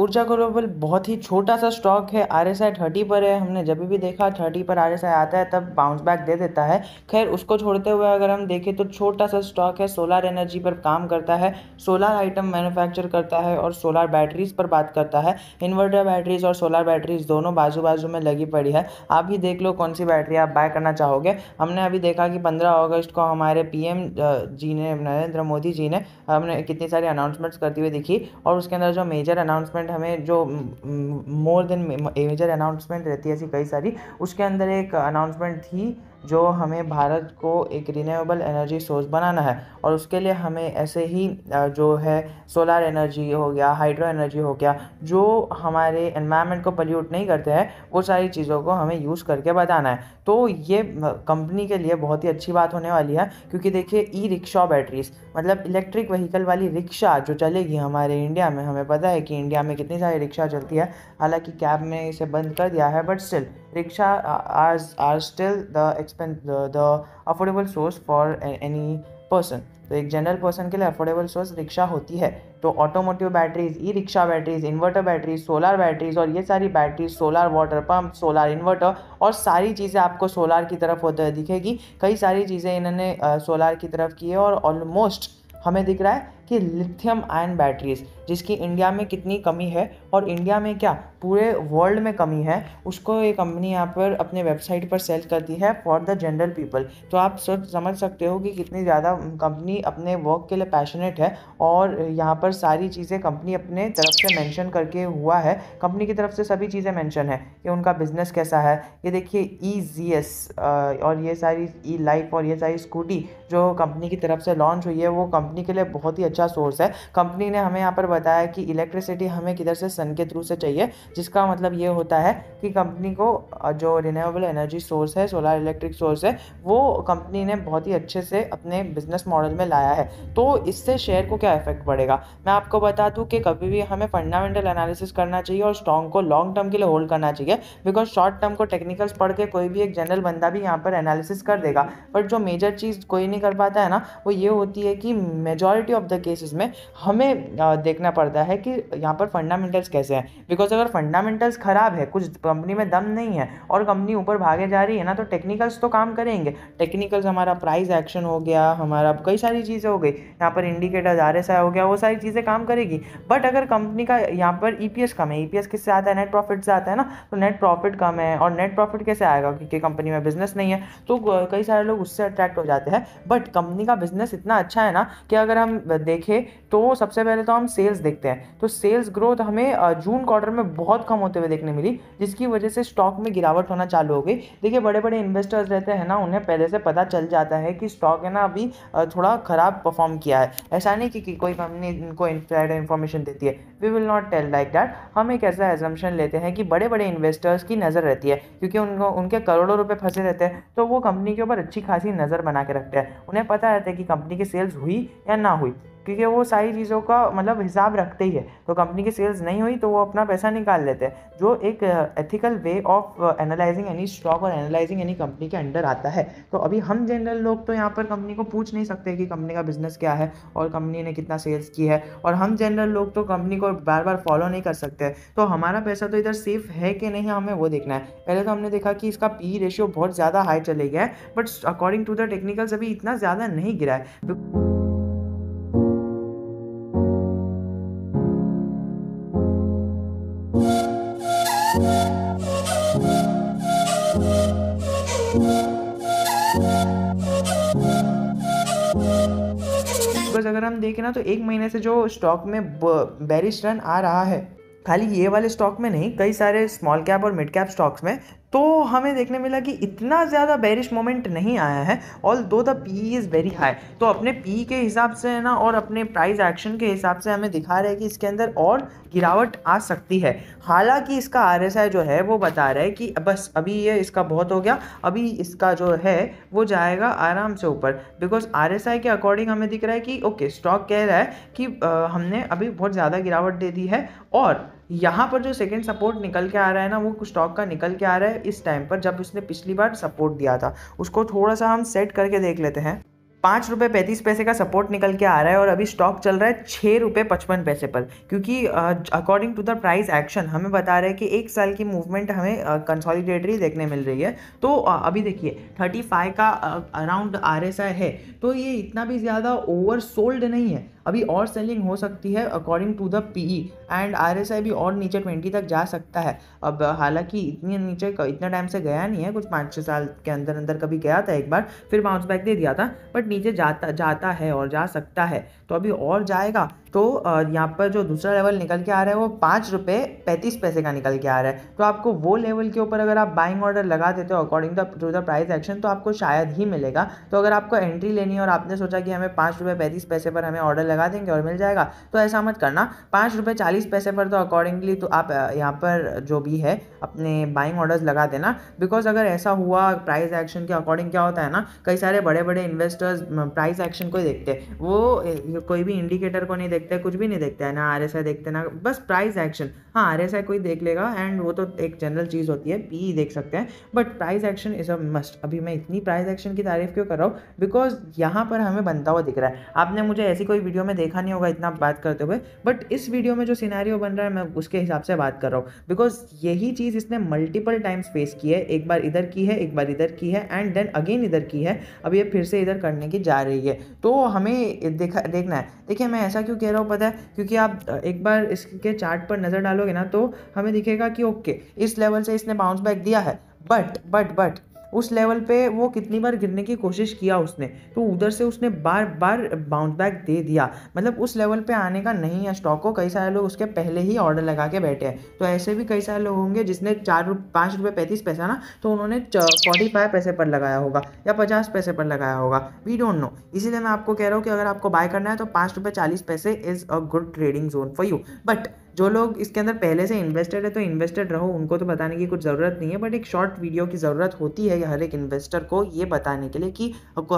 ऊर्जा ग्लोबल बहुत ही छोटा सा स्टॉक है आर एस आई थर्टी पर है हमने जब भी देखा थर्टी पर आर एस आई आता है तब बाउंस बैक दे देता है खैर उसको छोड़ते हुए अगर हम देखें तो छोटा सा स्टॉक है सोलार एनर्जी पर काम करता है सोलार आइटम मैन्युफैक्चर करता है और सोलार बैटरीज पर बात करता है इन्वर्टर बैटरीज और सोलार बैटरीज दोनों बाजू बाजू में लगी पड़ी है आप ही देख लो कौन सी बैटरी आप बाय करना चाहोगे हमने अभी देखा कि पंद्रह अगस्त को हमारे पी एम जी ने नरेंद्र मोदी जी ने हमने कितनी सारी अनाउंसमेंट्स करती हुई दिखी और उसके अंदर जो मेजर अनाउंसमेंट एंड हमें जो मोर देन मेजर अनाउंसमेंट रहती है ऐसी कई सारी उसके अंदर एक अनाउंसमेंट थी जो हमें भारत को एक रिन्यूएबल एनर्जी सोर्स बनाना है और उसके लिए हमें ऐसे ही जो है सोलार एनर्जी हो गया हाइड्रो एनर्जी हो गया जो हमारे एनवायरनमेंट को पल्यूट नहीं करते हैं वो सारी चीज़ों को हमें यूज़ करके बताना है तो ये कंपनी के लिए बहुत ही अच्छी बात होने वाली है क्योंकि देखिए ई रिक्शा बैटरीज मतलब इलेक्ट्रिक व्हीकल वाली रिक्शा जो चलेगी हमारे इंडिया में हमें पता है कि इंडिया में कितनी सारी रिक्शा चलती है हालांकि कैब में इसे बंद कर दिया है but still rickshaw are are still the expense the affordable source for any person तो एक जनरल पर्सन के लिए अफोर्डेबल सोर्स रिक्शा होती है तो automotive batteries e rickshaw batteries inverter batteries solar batteries और ये सारी batteries solar water pump solar inverter और सारी चीज़ें आपको सोलार की तरफ होते दिखेगी कई सारी चीज़ें इन्होंने सोलार की तरफ की है और ऑलमोस्ट हमें दिख रहा है कि लिथियम आयन बैटरीज जिसकी इंडिया में कितनी कमी है और इंडिया में क्या पूरे वर्ल्ड में कमी है उसको ये कंपनी यहाँ पर अपने वेबसाइट पर सेल करती है फॉर द जनरल पीपल तो आप सोच समझ सकते हो कि कितनी ज़्यादा कंपनी अपने वर्क के लिए पैशनेट है और यहाँ पर सारी चीज़ें कंपनी अपने तरफ से मैंशन करके हुआ है कंपनी की तरफ से सभी चीज़ें मैंशन है कि उनका बिजनेस कैसा है ये देखिए ई जी एस और ये सारी ई e लाइफ और ये सारी स्कूटी जो कंपनी की तरफ से लॉन्च हुई है वो कंपनी के लिए बहुत ही अच्छा अच्छा सोर्स है कंपनी ने हमें यहाँ पर बताया कि इलेक्ट्रिसिटी हमें किधर से सन के थ्रू से चाहिए जिसका मतलब ये होता है कि कंपनी को जो रिन्यूएबल एनर्जी सोर्स है सोलर इलेक्ट्रिक सोर्स है वो कंपनी ने बहुत ही अच्छे से अपने बिजनेस मॉडल में लाया है तो इससे शेयर को क्या इफेक्ट पड़ेगा मैं आपको बता दूँ कि कभी भी हमें फंडामेंटल एनालिसिस करना चाहिए और स्टॉक को लॉन्ग टर्म के लिए होल्ड करना चाहिए बिकॉज शॉर्ट टर्म को टेक्निकल्स पढ़ के कोई भी एक जनरल बंदा भी यहाँ पर एनालिसिस कर देगा बट जो मेजर चीज़ कोई नहीं कर पाता है ना वो ये होती है कि majority of the case cases में हमें देखना पड़ता है कि यहाँ पर फंडामेंटल्स कैसे हैं बिकॉज अगर फंडामेंटल्स ख़राब है कुछ कंपनी में दम नहीं है और कंपनी ऊपर भागे जा रही है ना तो टेक्निकल्स तो काम करेंगे टेक्निकल्स हमारा प्राइस एक्शन हो गया हमारा कई सारी चीज़ें हो गई यहाँ पर इंडिकेटर्स आर एस आई हो गया वो सारी चीज़ें काम करेगी बट अगर कंपनी का यहाँ पर ई e कम है ई e पी किससे आता है नेट प्रॉफिट से आता है ना तो नेट प्रॉफिट कम है और नेट प्रॉफिट कैसे आएगा क्योंकि कंपनी में बिजनेस नहीं है तो कई सारे लोग उससे अट्रैक्ट हो जाते हैं बट कंपनी का बिजनेस इतना अच्छा है ना कि अगर हम देख देखें तो सबसे पहले तो हम सेल्स देखते हैं तो सेल्स ग्रोथ हमें जून क्वार्टर में बहुत कम होते हुए देखने मिली जिसकी वजह से स्टॉक में गिरावट होना चालू हो गई देखिए बड़े बड़े इन्वेस्टर्स रहते हैं ना उन्हें पहले से पता चल जाता है कि स्टॉक है ना अभी थोड़ा ख़राब परफॉर्म किया है ऐसा नहीं कि, कि कोई कंपनी इनको इनसाइड इन्फॉर्मेशन देती है we will not tell like that हम एक ऐसा एजम्पन लेते हैं कि बड़े बड़े इन्वेस्टर्स की नज़र रहती है क्योंकि उनको उनके करोड़ों रुपये फंसे रहते हैं तो वो कंपनी के ऊपर अच्छी खासी नज़र बना के रखते हैं उन्हें पता रहता है कि कंपनी की सेल्स हुई या ना हुई क्योंकि वो सारी चीज़ों का मतलब हिसाब रखते ही है तो कंपनी की सेल्स नहीं हुई तो वो अपना पैसा निकाल लेते हैं जो एक ethical way of analyzing any stock और एनालाइजिंग एनी कंपनी के अंडर आता है तो अभी हम जनरल लोग तो यहाँ पर कंपनी को पूछ नहीं सकते कि कंपनी का बिजनेस क्या है और कंपनी ने कितना सेल्स की है और हम जनरल लोग तो कंपनी को बार बार फॉलो नहीं कर सकते तो हमारा पैसा तो इधर सेफ है कि नहीं हमें वो देखना है पहले तो हमने देखा कि इसका पी रेशियो बहुत ज़्यादा हाई चले गया है but according to the technicals अभी इतना ज़्यादा नहीं गिरा है बिकॉज अगर हम देखें ना तो एक महीने से जो स्टॉक में बेरिश रन आ रहा है खाली ये वाले स्टॉक में नहीं कई सारे स्मॉल कैप और मिड कैप स्टॉक्स में तो हमें देखने मिला कि इतना ज़्यादा बैरिश मोमेंट नहीं आया है although the P is very high तो अपने पी के हिसाब से है ना और अपने प्राइस एक्शन के हिसाब से हमें दिखा रहा है कि इसके अंदर और गिरावट आ सकती है हालांकि इसका आर जो है वो बता रहा है कि बस अभी ये इसका बहुत हो गया अभी इसका जो है वो जाएगा आराम से ऊपर बिकॉज आर के अकॉर्डिंग हमें दिख रहा है कि ओके स्टॉक कह रहा है कि आ, हमने अभी बहुत ज़्यादा गिरावट दे दी है और यहाँ पर जो सेकेंड सपोर्ट निकल के आ रहा है ना वो स्टॉक का निकल के आ रहा है इस टाइम पर जब उसने पिछली बार सपोर्ट दिया था उसको थोड़ा सा हम सेट करके देख लेते हैं पाँच रुपये पैंतीस पैसे का सपोर्ट निकल के आ रहा है और अभी स्टॉक चल रहा है छः रुपये पचपन पैसे पर क्योंकि according to the price action हमें बता रहे हैं कि एक साल की मूवमेंट हमें कंसोलिडेटरी uh, देखने मिल रही है तो uh, अभी देखिए थर्टी फाइव का अराउंड आर एस आई है तो ये इतना भी ज़्यादा ओवर सोल्ड नहीं है अभी और सेलिंग हो सकती है according to the P E and R S I भी और नीचे ट्वेंटी तक जा सकता है अब हालांकि इतने नीचे इतना टाइम से गया नहीं है कुछ पाँच छः साल के अंदर अंदर कभी गया था एक बार फिर बाउंस बैक दे दिया था बट नीचे जाता जाता है और जा सकता है तो अभी और जाएगा तो यहाँ पर जो दूसरा लेवल निकल के आ रहा है वो पाँच रुपये पैंतीस पैसे का निकल के आ रहा है तो आपको वो लेवल के ऊपर अगर आप बाइंग ऑर्डर लगा देते हो according to the price action तो आपको शायद ही मिलेगा तो अगर आपको एंट्री लेनी है और आपने सोचा कि हमें पाँच रुपये पैंतीस पैसे पर हमें ऑर्डर लगा देंगे और मिल जाएगा तो ऐसा मत करना पाँच रुपये चालीस पैसे पर तो अकॉर्डिंगली तो आप यहाँ पर जो भी है अपने बाइंग ऑर्डर्स लगा देना बिकॉज अगर ऐसा हुआ प्राइस एक्शन के अकॉर्डिंग क्या होता है ना कई सारे बड़े बड़े इन्वेस्टर्स प्राइस एक्शन को देखते वो कोई भी इंडिकेटर को नहीं देखते देखते हैं कुछ भी नहीं देखते हैं ना आर एस आई देखते ना बस प्राइस एक्शन हाँ आर एस कोई देख लेगा एंड वो तो एक जनरल चीज़ होती है पी देख सकते हैं but price action is a must अभी मैं इतनी प्राइस एक्शन की तारीफ क्यों कर रहा हूँ बिकॉज यहाँ पर हमें बनता हुआ दिख रहा है आपने मुझे ऐसी कोई वीडियो में देखा नहीं होगा इतना बात करते हुए बट इस वीडियो में जो सीनारी बन रहा है मैं उसके हिसाब से बात कर रहा हूँ बिकॉज यही चीज़ इसने मल्टीपल टाइम्स फेस की है एक बार इधर की है एक बार इधर की है एंड देन अगेन इधर की है अब ये फिर से इधर करने की जा रही है तो हमें देखा देखना है देखिए मैं ऐसा क्यों कह रहा हूँ पता है क्योंकि आप एक बार इसके चार्ट पर नज़र डालोगे ना तो हमें दिखेगा कि ओके इस लेवल से इसने बाउंस बैक दिया है बट बट बट उस लेवल पे वो कितनी बार गिरने की कोशिश किया उसने तो उधर से उसने बार बार बाउंस बैक दे दिया मतलब उस लेवल पे आने का नहीं है स्टॉक को कई सारे लोग उसके पहले ही ऑर्डर लगा के बैठे हैं तो ऐसे भी कई सारे लोग होंगे जिसने चार रुप पाँच रुपये पैंतीस पैसा ना तो उन्होंने फोर्टी फाइव पैसे पर लगाया होगा या पचास पैसे पर लगाया होगा वी डोंट नो इसीलिए मैं आपको कह रहा हूँ कि अगर आपको बाय करना है तो पाँच रुपये चालीस पैसे is a good trading zone for you but जो लोग इसके अंदर पहले से इन्वेस्टेड है तो इन्वेस्टेड रहो उनको तो बताने की कुछ ज़रूरत नहीं है बट एक शॉर्ट वीडियो की ज़रूरत होती है हर एक इन्वेस्टर को ये बताने के लिए कि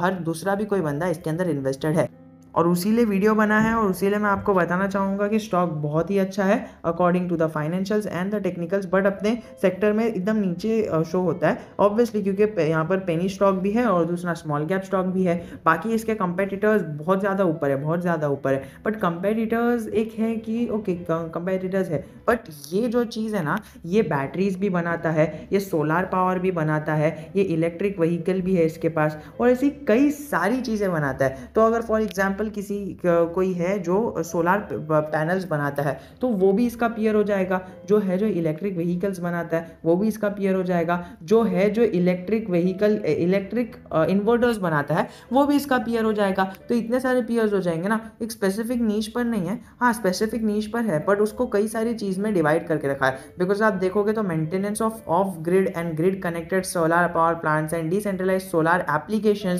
हर दूसरा भी कोई बंदा इसके अंदर इन्वेस्टेड है और उसी लिए वीडियो बना है और उसी लिए मैं आपको बताना चाहूँगा कि स्टॉक बहुत ही अच्छा है according to the financials and the technicals but अपने सेक्टर में एकदम नीचे शो होता है ऑब्वियसली क्योंकि यहाँ पर पेनी स्टॉक भी है और दूसरा स्मॉल कैप स्टॉक भी है बाकी इसके कंपेटिटर्स बहुत ज़्यादा ऊपर है बहुत ज़्यादा ऊपर है बट कंपेटिटर्स एक है कि ओके कंपेटिटर्स है बट ये जो चीज़ है ना ये बैटरीज भी बनाता है ये सोलार पावर भी बनाता है ये इलेक्ट्रिक व्हीकल भी है इसके पास और ऐसी कई सारी चीज़ें बनाता है तो अगर फॉर एग्जाम्पल एग्जाम्पल किसी कोई है जो सोलार पैनल्स बनाता है तो वो भी इसका पियर हो जाएगा जो है जो इलेक्ट्रिक व्हीकल्स बनाता है वो भी इसका पियर हो जाएगा जो है जो इलेक्ट्रिक व्हीकल इलेक्ट्रिक इन्वर्टर्स बनाता है वो भी इसका पियर हो जाएगा तो इतने सारे पियर्स हो जाएंगे ना एक स्पेसिफिक नीच पर नहीं है हाँ स्पेसिफिक नीच पर है बट उसको कई सारी चीज़ में डिवाइड करके रखा है बिकॉज आप देखोगे तो maintenance of off grid and grid connected solar power plants and decentralize solar application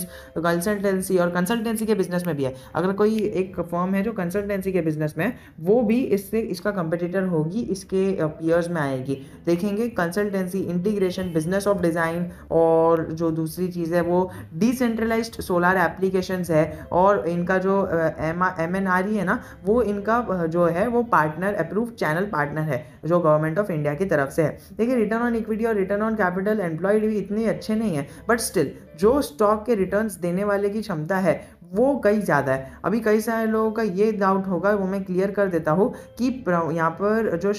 consultancy और कंसल्टेंसी के बिजनेस में भी है अगर कोई एक फॉर्म है जो कंसल्टेंसी के बिजनेस में वो भी इससे इसका कंपटीटर होगी इसके पीयर्स में आएगी देखेंगे consultancy integration business of design और जो दूसरी चीज़ है वो डिसेंट्रलाइज सोलार एप्लीकेशन है और इनका जो M M N R E है ना वो इनका जो है वो पार्टनर अप्रूव चैनल पार्टनर है जो गवर्नमेंट ऑफ इंडिया की तरफ से है देखिए रिटर्न ऑन इक्विटी और रिटर्न ऑन कैपिटल एम्प्लॉयड भी इतने अच्छे नहीं है बट स्टिल जो स्टॉक के रिटर्न्स देने वाले की क्षमता है वो कई ज़्यादा है अभी कई सारे लोगों का ये डाउट होगा वो मैं क्लियर कर देता हूँ कि यहाँ पर जो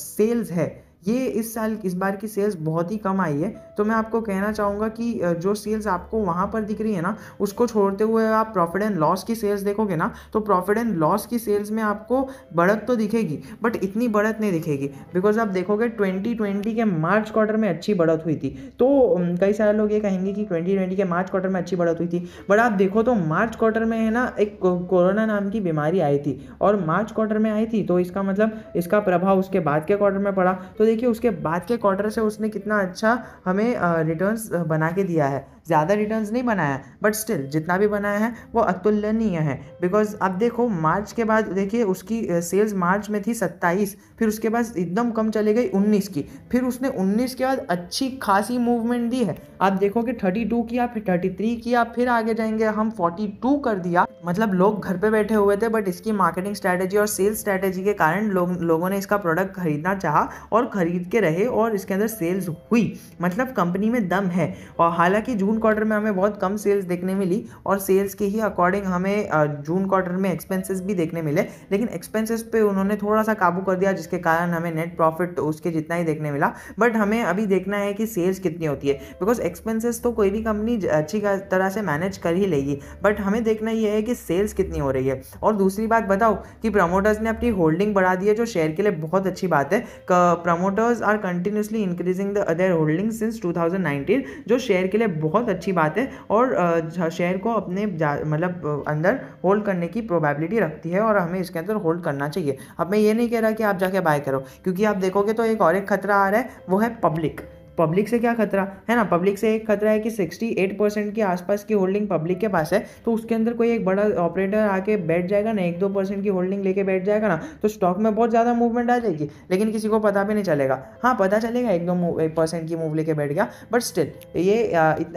सेल्स है ये इस साल इस बार की सेल्स बहुत ही कम आई है तो मैं आपको कहना चाहूँगा कि जो सेल्स आपको वहाँ पर दिख रही है ना उसको छोड़ते हुए आप प्रॉफिट एंड लॉस की सेल्स देखोगे ना तो प्रॉफिट एंड लॉस की सेल्स में आपको बढ़त तो दिखेगी बट इतनी बढ़त नहीं दिखेगी बिकॉज आप देखोगे ट्वेंटी के मार्च क्वार्टर में अच्छी बढ़त हुई थी तो कई सारे लोग ये कहेंगे कि ट्वेंटी के मार्च क्वार्टर में अच्छी बढ़त हुई थी बट आप देखो तो मार्च क्वार्टर में है ना एक कोरोना नाम की बीमारी आई थी और मार्च क्वार्टर में आई थी तो इसका मतलब इसका प्रभाव उसके बाद के क्वार्टर में पड़ा तो देखिए उसके बाद के क्वार्टर से उसने कितना अच्छा हमें रिटर्न्स बना के दिया है ज़्यादा रिटर्न्स नहीं बनाया बट स्टिल जितना भी बनाया है वो अतुलनीय है बिकॉज अब देखो मार्च के बाद देखिए उसकी सेल्स मार्च में थी सत्ताईस फिर उसके बाद एकदम कम चली गई उन्नीस की फिर उसने उन्नीस के बाद अच्छी खासी मूवमेंट दी है आप देखो कि थर्टी टू किया फिर थर्टी थ्री किया फिर आगे जाएंगे हम फोर्टी टू कर दिया मतलब लोग घर पे बैठे हुए थे बट इसकी मार्केटिंग स्ट्रैटेजी और सेल्स स्ट्रैटेजी के कारण लो, लोगों ने इसका प्रोडक्ट खरीदना चाहा और खरीद के रहे और इसके अंदर सेल्स हुई मतलब कंपनी में दम है और हालांकि जून जून क्वार्टर में हमें बहुत कम सेल्स देखने मिली और सेल्स के ही अकॉर्डिंग हमें जून क्वार्टर में एक्सपेंसेस भी देखने मिले लेकिन एक्सपेंसेस पे उन्होंने थोड़ा सा काबू कर दिया जिसके कारण हमें नेट प्रॉफिट तो उसके जितना ही देखने मिला बट हमें अभी देखना है कि सेल्स कितनी होती है बिकॉज एक्सपेंसेस तो कोई भी कंपनी अच्छी तरह से मैनेज कर ही लेगी बट हमें देखना यह है कि सेल्स कितनी हो रही है और दूसरी बात बताओ कि प्रमोटर्स ने अपनी होल्डिंग बढ़ा दी है जो शेयर के लिए बहुत अच्छी बात है promoters are continuously increasing the other holding since two जो शेयर के लिए बहुत बहुत अच्छी बात है और शेयर को अपने मतलब अंदर होल्ड करने की प्रोबेबिलिटी रखती है और हमें इसके अंदर होल्ड करना चाहिए अब मैं ये नहीं कह रहा कि आप जाके बाय करो क्योंकि आप देखोगे तो एक और एक खतरा आ रहा है वो है पब्लिक पब्लिक से क्या खतरा है ना पब्लिक से एक खतरा है कि 68 परसेंट के आसपास की होल्डिंग पब्लिक के पास है तो उसके अंदर कोई एक बड़ा ऑपरेटर आके बैठ जाएगा ना एक दो परसेंट की होल्डिंग लेके बैठ जाएगा ना तो स्टॉक में बहुत ज़्यादा मूवमेंट आ जाएगी लेकिन किसी को पता भी नहीं चलेगा हाँ पता चलेगा एक दो एक परसेंट की मूव लेके बैठ गया बट स्टिल ये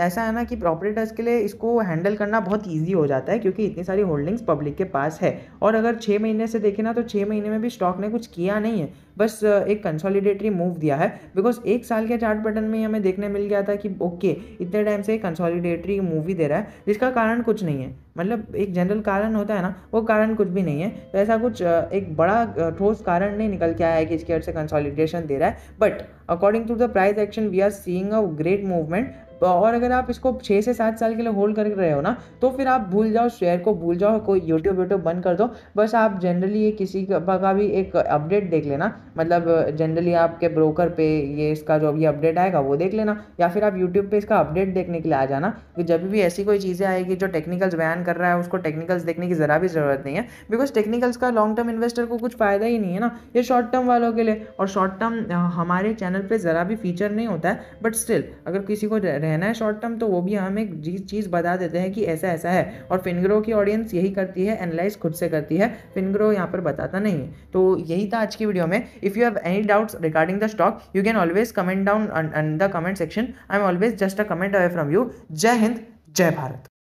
ऐसा है ना कि ऑपरेटर्स के लिए इसको हैंडल करना बहुत ईजी हो जाता है क्योंकि इतनी सारी होल्डिंग्स पब्लिक के पास है और अगर छः महीने से देखें ना तो छः महीने में भी स्टॉक ने कुछ किया नहीं है बस एक कंसोलिडेटरी मूव दिया है बिकॉज एक साल के चार्ट बटन में हमें देखने मिल गया था कि ओके इतने टाइम से कंसोलिडेटरी मूवी दे रहा है जिसका कारण कुछ नहीं है मतलब एक जनरल कारण होता है ना वो कारण कुछ भी नहीं है तो ऐसा कुछ एक बड़ा ठोस कारण नहीं निकल के आया है कि इसके अर्थ से कंसोलिडेशन दे रहा है but according to the price action we are seeing a great movement और अगर आप इसको छः से सात साल के लिए होल्ड कर रहे हो ना तो फिर आप भूल जाओ शेयर को भूल जाओ कोई यूट्यूब व्यूट्यूब बंद कर दो बस आप जनरली ये किसी का भी एक अपडेट देख लेना मतलब जनरली आपके ब्रोकर पे ये इसका जो भी अपडेट आएगा वो देख लेना या फिर आप यूट्यूब पे इसका अपडेट देखने के लिए आ जाना कि जब भी ऐसी कोई चीज़ें आएगी जो टेक्निकल्स बयान कर रहा है उसको टेक्निकल्स देखने की ज़रा भी ज़रूरत नहीं है बिकॉज टेक्निकल्स का लॉन्ग टर्म इन्वेस्टर को कुछ फ़ायदा ही नहीं है ना ये शॉर्ट टर्म वालों के लिए और शॉर्ट टर्म हमारे चैनल पर ज़रा भी फीचर नहीं होता है बट स्टिल अगर किसी को रहना है शॉर्ट टर्म तो वो भी हमें चीज़ बता देते हैं कि ऐसा ऐसा है और फिनग्रो की ऑडियंस यही करती है एनालाइज खुद से करती है फिनग्रो यहाँ पर बताता नहीं है तो यही था आज की वीडियो में if you have any doubts regarding the stock you can always comment down the comment section I am always just a comment away from you जय हिंद जय भारत